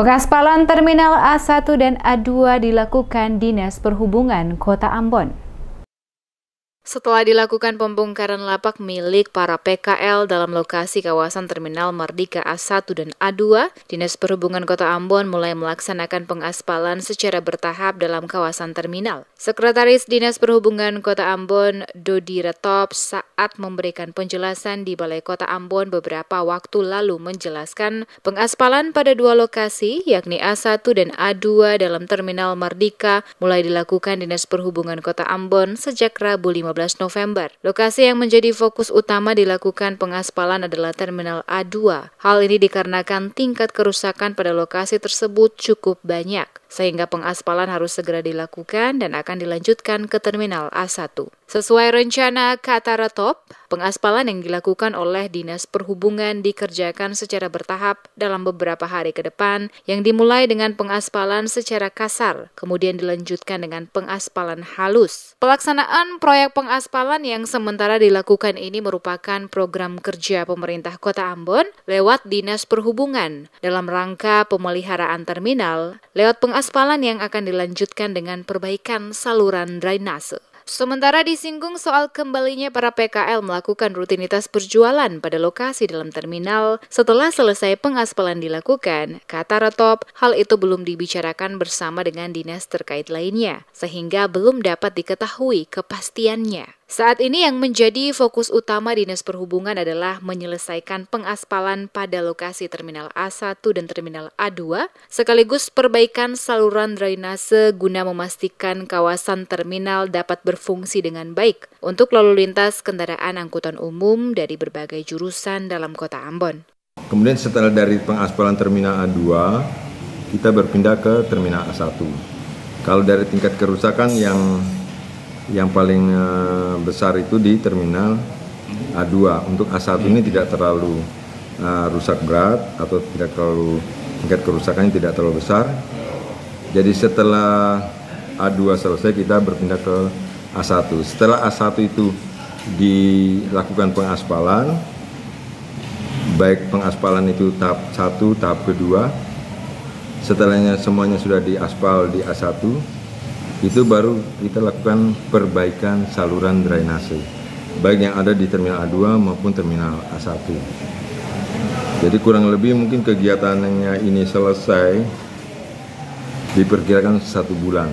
Pengaspalan terminal A1 dan A2 dilakukan Dinas Perhubungan Kota Ambon. Setelah dilakukan pembongkaran lapak milik para PKL dalam lokasi kawasan Terminal Merdeka A1 dan A2, Dinas Perhubungan Kota Ambon mulai melaksanakan pengaspalan secara bertahap dalam kawasan terminal. Sekretaris Dinas Perhubungan Kota Ambon, Dodi Retop, saat memberikan penjelasan di Balai Kota Ambon beberapa waktu lalu menjelaskan pengaspalan pada dua lokasi, yakni A1 dan A2 dalam Terminal Merdeka mulai dilakukan Dinas Perhubungan Kota Ambon sejak Rabu 15 15 November. Lokasi yang menjadi fokus utama dilakukan pengaspalan adalah Terminal A2. Hal ini dikarenakan tingkat kerusakan pada lokasi tersebut cukup banyak, sehingga pengaspalan harus segera dilakukan dan akan dilanjutkan ke Terminal A1. Sesuai rencana Katara Top, pengaspalan yang dilakukan oleh Dinas Perhubungan dikerjakan secara bertahap dalam beberapa hari ke depan yang dimulai dengan pengaspalan secara kasar, kemudian dilanjutkan dengan pengaspalan halus. Pelaksanaan proyek pengaspalan pengaspalan yang sementara dilakukan ini merupakan program kerja pemerintah Kota Ambon lewat Dinas Perhubungan dalam rangka pemeliharaan terminal lewat pengaspalan yang akan dilanjutkan dengan perbaikan saluran drainase. Sementara disinggung soal kembalinya para PKL melakukan rutinitas berjualan pada lokasi dalam terminal setelah selesai pengaspalan dilakukan, kata Retop, hal itu belum dibicarakan bersama dengan dinas terkait lainnya, sehingga belum dapat diketahui kepastiannya. Saat ini yang menjadi fokus utama Dinas Perhubungan adalah menyelesaikan pengaspalan pada lokasi Terminal A1 dan Terminal A2, sekaligus perbaikan saluran drainase guna memastikan kawasan terminal dapat berfungsi dengan baik untuk lalu lintas kendaraan angkutan umum dari berbagai jurusan dalam kota Ambon. Kemudian setelah dari pengaspalan Terminal A2, kita berpindah ke Terminal A1. Kalau dari tingkat kerusakan yang yang paling uh, besar itu di terminal A2. Untuk A1 ini tidak terlalu uh, rusak berat atau tidak terlalu tingkat kerusakannya tidak terlalu besar. Jadi setelah A2 selesai kita berpindah ke A1. Setelah A1 itu dilakukan pengaspalan baik pengaspalan itu tahap 1, tahap kedua. Setelahnya semuanya sudah diaspal di A1 itu baru kita lakukan perbaikan saluran drainase baik yang ada di terminal A2 maupun terminal A1 jadi kurang lebih mungkin kegiatannya ini selesai diperkirakan satu bulan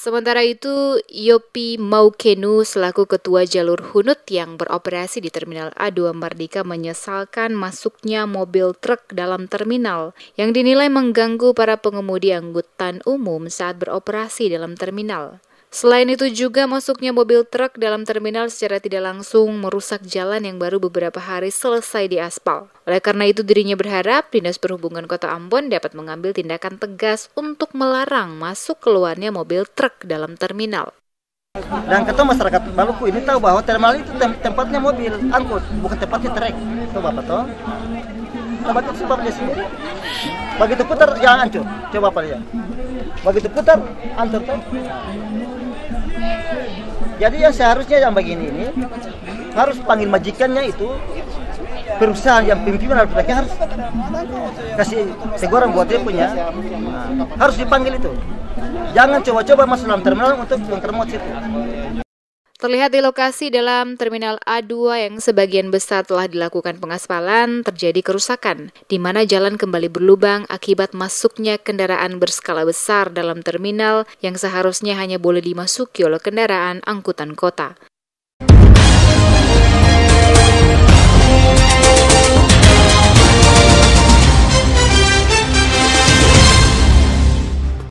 Sementara itu, Yopi Maukenu selaku ketua jalur Hunut yang beroperasi di Terminal A2 Mardika menyesalkan masuknya mobil truk dalam terminal yang dinilai mengganggu para pengemudi angkutan umum saat beroperasi dalam terminal. Selain itu juga masuknya mobil truk dalam terminal secara tidak langsung merusak jalan yang baru beberapa hari selesai diaspal. Oleh karena itu dirinya berharap Dinas Perhubungan Kota Ambon dapat mengambil tindakan tegas untuk melarang masuk keluarnya mobil truk dalam terminal. Dan ketua masyarakat Maluku ini tahu bahwa terminal itu tem tempatnya mobil angkut, bukan tempatnya trek. Tuh nah, Bapak tahu? Tempat itu sebab dia sendiri. Begitu putar, jangan hancur. Coba Pak lihat. Begitu putar, hancur. Tuh. Jadi yang seharusnya yang begini ini harus panggil majikannya itu perusahaan yang pimpinan harus kasih teguran buat dia punya nah, harus dipanggil itu jangan coba-coba masuk dalam terminal untuk mengkermot situ Terlihat di lokasi dalam Terminal A2 yang sebagian besar telah dilakukan pengaspalan, terjadi kerusakan, di mana jalan kembali berlubang akibat masuknya kendaraan berskala besar dalam terminal yang seharusnya hanya boleh dimasuki oleh kendaraan angkutan kota.